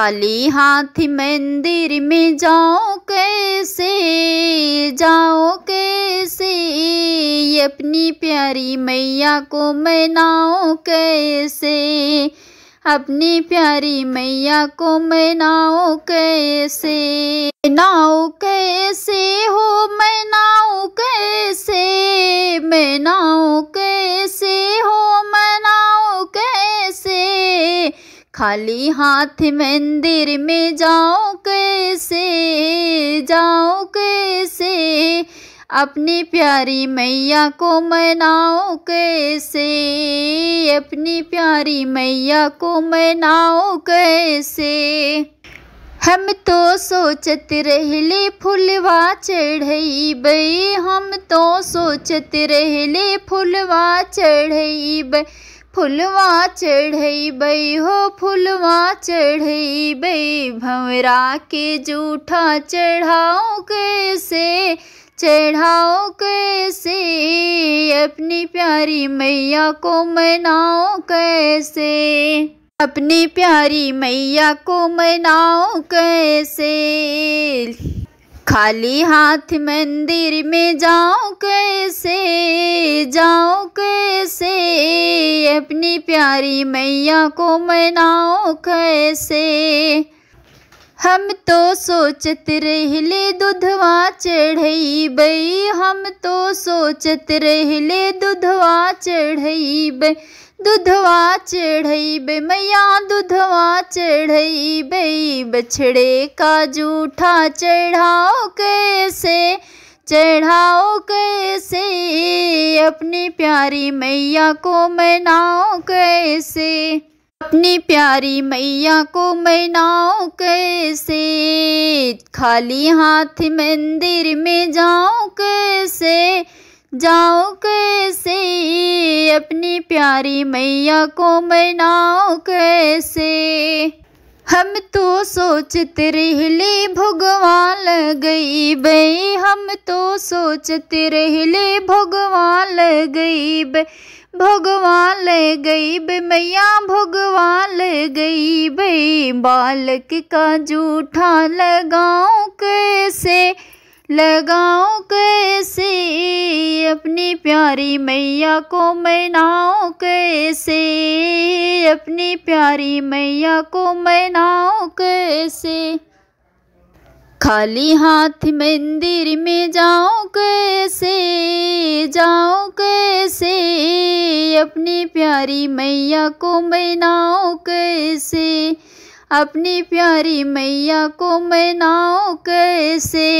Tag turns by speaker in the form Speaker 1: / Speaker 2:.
Speaker 1: खाली हाथ मंदिर में जाओ कैसे जाओ कैसे अपनी प्यारी मैया को मनाओ कैसे अपनी प्यारी मैया को मनाओ कैसे मनाओ कैसे हो मनाओ कैसे खाली हाथ मंदिर में जाओ कैसे जाओ कैसे अपनी प्यारी मैया को मनाओ कैसे अपनी प्यारी मैया को मनाओ कैसे हम तो सोचत रहले फुलवा चढ़ैबै हम तो सोचत रहले फुलवा चढ़ैबै फुलवा चढ़ई बई हो फुलवा चढ़ई बई भंवरा के जूठा चढ़ाओ कैसे चढ़ाओ कैसे अपनी प्यारी मैया को मनाओ कैसे अपनी प्यारी मैया को मनाओ कैसे खाली हाथ मंदिर में जाओ कैसे जाओ कैसे अपनी प्यारी मैया को मनाओ कैसे हम तो सोचत रहले दुधवा चढ़ई बई हम तो सोचत रहले दुधवा चढ़ई बई दुधवा चढ़ई बे मैया दुधवा चढ़ई बे बछड़े का जूठा चढ़ाओ कैसे चढ़ाओ कैसे अपनी प्यारी मैया को मनाओ कैसे अपनी प्यारी मैया को मनाओ कैसे खाली हाथ मंदिर में जाओ कैसे जाओ कैसे अपनी प्यारी मैया को मनाओ कैसे हम तो सोचते रहले भगवान गई बई हम तो सोचते रहले भगवान गई भगवान गई बे मैया भगवान गई बई बालक का जूठा लगाओ कैसे लगाओ कैसे अपनी प्यारी मैया को मैं कैसे अपनी प्यारी मैया को मैं कैसे खाली हाथ मंदिर में जाओ कैसे जाओ कैसे अपनी प्यारी मैया को मैं कैसे अपनी प्यारी मैया को मैं कैसे